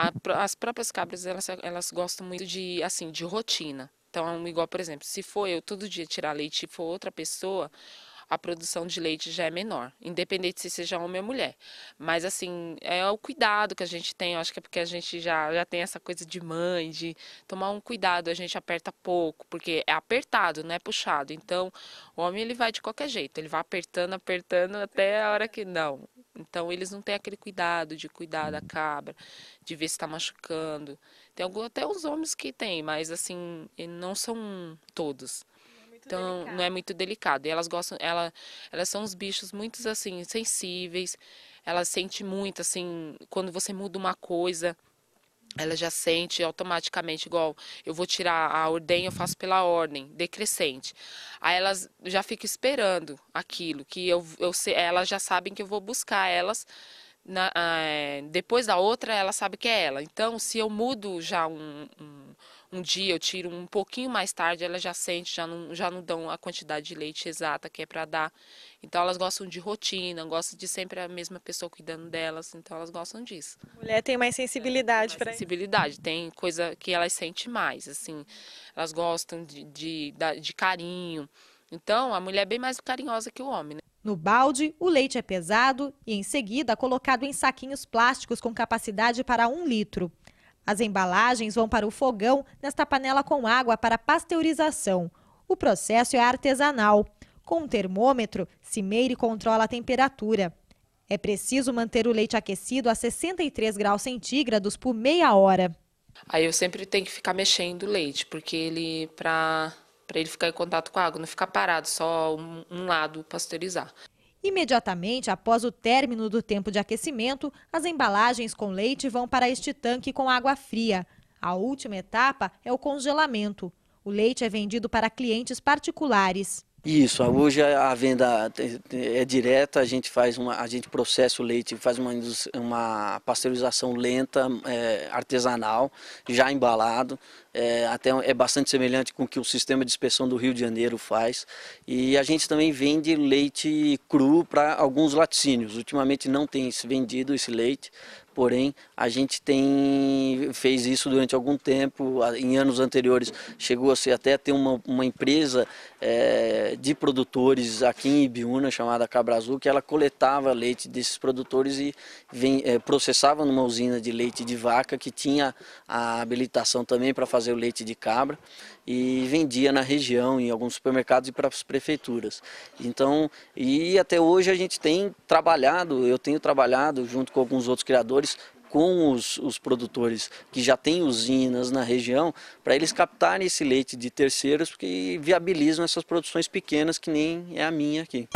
a, as próprias cabras, elas, elas gostam muito de, assim, de rotina. Então, é igual, por exemplo, se for eu todo dia tirar leite e for outra pessoa, a produção de leite já é menor, independente se seja homem ou mulher. Mas assim, é o cuidado que a gente tem, eu acho que é porque a gente já, já tem essa coisa de mãe, de tomar um cuidado, a gente aperta pouco, porque é apertado, não é puxado. Então, o homem ele vai de qualquer jeito, ele vai apertando, apertando até a hora que não. Então eles não têm aquele cuidado de cuidar da cabra, de ver se está machucando. Tem algum, até os homens que têm, mas assim, não são todos. É então delicado. não é muito delicado. E elas gostam, ela, elas são uns bichos muito assim sensíveis. Elas sentem muito assim quando você muda uma coisa ela já sente automaticamente, igual eu vou tirar a ordem, eu faço pela ordem, decrescente. Aí elas já ficam esperando aquilo, que eu, eu elas já sabem que eu vou buscar elas. Na, é, depois da outra, ela sabe que é ela. Então, se eu mudo já um, um um dia eu tiro um pouquinho mais tarde, elas já sentem, já não, já não dão a quantidade de leite exata que é para dar. Então elas gostam de rotina, gostam de sempre a mesma pessoa cuidando delas, então elas gostam disso. Mulher tem mais sensibilidade para sensibilidade, isso. tem coisa que elas sentem mais, assim. Elas gostam de, de, de carinho. Então, a mulher é bem mais carinhosa que o homem. Né? No balde, o leite é pesado e, em seguida, colocado em saquinhos plásticos com capacidade para um litro. As embalagens vão para o fogão nesta panela com água para pasteurização. O processo é artesanal. Com um termômetro, Cimeire controla a temperatura. É preciso manter o leite aquecido a 63 graus centígrados por meia hora. Aí eu sempre tenho que ficar mexendo o leite, porque ele para para ele ficar em contato com a água, não ficar parado só um, um lado pasteurizar. Imediatamente após o término do tempo de aquecimento, as embalagens com leite vão para este tanque com água fria. A última etapa é o congelamento. O leite é vendido para clientes particulares. Isso, hoje a venda é direta, a gente faz uma, a gente processa o leite, faz uma, uma pasteurização lenta, é, artesanal, já embalado é, até é bastante semelhante com o que o sistema de inspeção do Rio de Janeiro faz. E a gente também vende leite cru para alguns laticínios. Ultimamente não tem vendido esse leite, porém a gente tem fez isso durante algum tempo. Em anos anteriores chegou a ser até ter uma, uma empresa é, de produtores aqui em Ibiúna chamada Cabra Azul que ela coletava leite desses produtores e vem, é, processava numa usina de leite de vaca que tinha a habilitação também para fazer fazer o leite de cabra e vendia na região, em alguns supermercados e para as prefeituras. Então, e até hoje a gente tem trabalhado, eu tenho trabalhado junto com alguns outros criadores com os, os, produtores que já têm usinas na região, para eles captarem esse leite de terceiros porque viabilizam essas produções pequenas, que nem é a minha aqui.